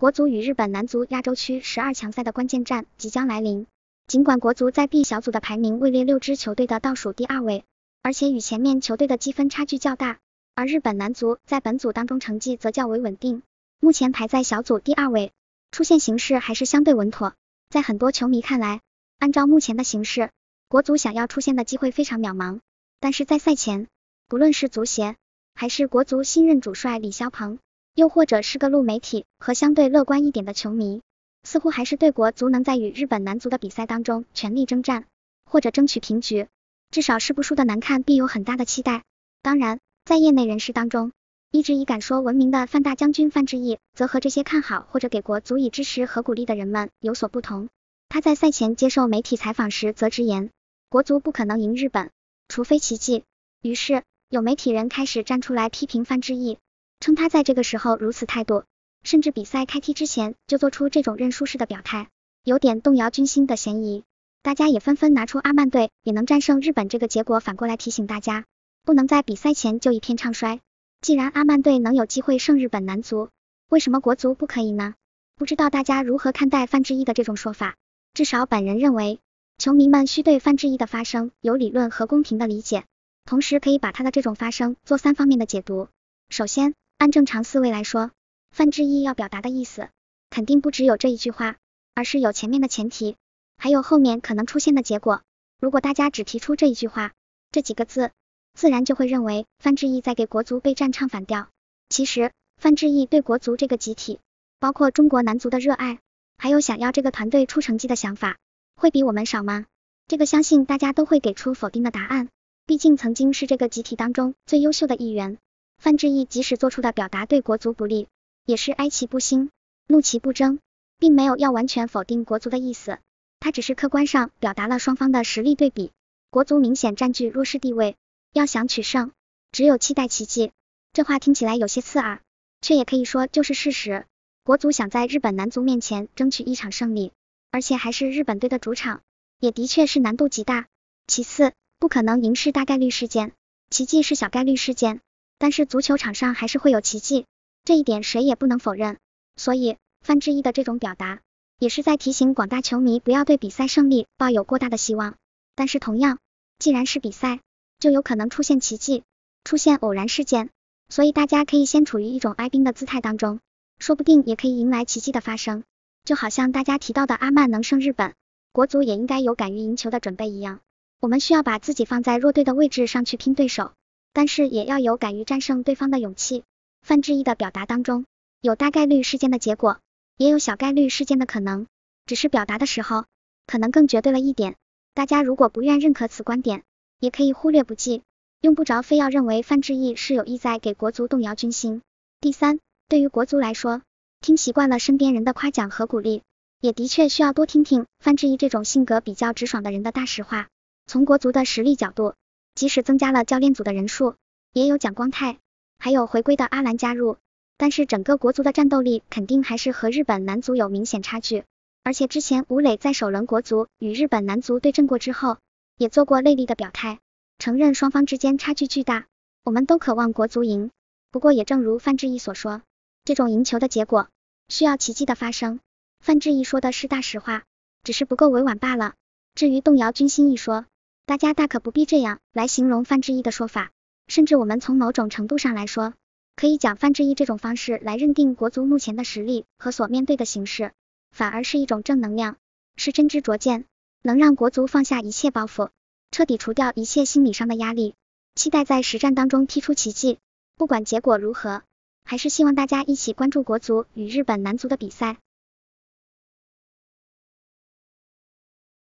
国足与日本男足亚洲区十二强赛的关键战即将来临。尽管国足在 B 小组的排名位列六支球队的倒数第二位，而且与前面球队的积分差距较大，而日本男足在本组当中成绩则较为稳定，目前排在小组第二位，出线形势还是相对稳妥。在很多球迷看来，按照目前的形势，国足想要出线的机会非常渺茫。但是在赛前，不论是足协还是国足新任主帅李霄鹏。又或者是个路媒体和相对乐观一点的球迷，似乎还是对国足能在与日本男足的比赛当中全力征战，或者争取平局，至少是不输的难看，并有很大的期待。当然，在业内人士当中，一直以敢说闻名的范大将军范志毅，则和这些看好或者给国足以支持和鼓励的人们有所不同。他在赛前接受媒体采访时，则直言，国足不可能赢日本，除非奇迹。于是，有媒体人开始站出来批评范志毅。称他在这个时候如此态度，甚至比赛开踢之前就做出这种认输式的表态，有点动摇军心的嫌疑。大家也纷纷拿出阿曼队也能战胜日本这个结果，反过来提醒大家，不能在比赛前就一片唱衰。既然阿曼队能有机会胜日本男足，为什么国足不可以呢？不知道大家如何看待范志毅的这种说法？至少本人认为，球迷们需对范志毅的发声有理论和公平的理解，同时可以把他的这种发声做三方面的解读。首先。按正常思维来说，范志毅要表达的意思，肯定不只有这一句话，而是有前面的前提，还有后面可能出现的结果。如果大家只提出这一句话，这几个字，自然就会认为范志毅在给国足备战唱反调。其实，范志毅对国足这个集体，包括中国男足的热爱，还有想要这个团队出成绩的想法，会比我们少吗？这个相信大家都会给出否定的答案。毕竟曾经是这个集体当中最优秀的一员。范志毅即使做出的表达对国足不利，也是哀其不幸，怒其不争，并没有要完全否定国足的意思。他只是客观上表达了双方的实力对比，国足明显占据弱势地位，要想取胜，只有期待奇迹。这话听起来有些刺耳，却也可以说就是事实。国足想在日本男足面前争取一场胜利，而且还是日本队的主场，也的确是难度极大。其次，不可能赢是大概率事件，奇迹是小概率事件。但是足球场上还是会有奇迹，这一点谁也不能否认。所以范志毅的这种表达，也是在提醒广大球迷不要对比赛胜利抱有过大的希望。但是同样，既然是比赛，就有可能出现奇迹，出现偶然事件。所以大家可以先处于一种哀兵的姿态当中，说不定也可以迎来奇迹的发生。就好像大家提到的阿曼能胜日本，国足也应该有敢于赢球的准备一样。我们需要把自己放在弱队的位置上去拼对手。但是也要有敢于战胜对方的勇气。范志毅的表达当中，有大概率事件的结果，也有小概率事件的可能，只是表达的时候可能更绝对了一点。大家如果不愿认可此观点，也可以忽略不计，用不着非要认为范志毅是有意在给国足动摇军心。第三，对于国足来说，听习惯了身边人的夸奖和鼓励，也的确需要多听听范志毅这种性格比较直爽的人的大实话。从国足的实力角度。即使增加了教练组的人数，也有蒋光太，还有回归的阿兰加入，但是整个国足的战斗力肯定还是和日本男足有明显差距。而且之前吴磊在首轮国足与日本男足对阵过之后，也做过内力的表态，承认双方之间差距巨大。我们都渴望国足赢，不过也正如范志毅所说，这种赢球的结果需要奇迹的发生。范志毅说的是大实话，只是不够委婉罢了。至于动摇军心一说，大家大可不必这样来形容范志毅的说法，甚至我们从某种程度上来说，可以讲范志毅这种方式来认定国足目前的实力和所面对的形势，反而是一种正能量，是真知灼见，能让国足放下一切包袱，彻底除掉一切心理上的压力，期待在实战当中踢出奇迹。不管结果如何，还是希望大家一起关注国足与日本男足的比赛。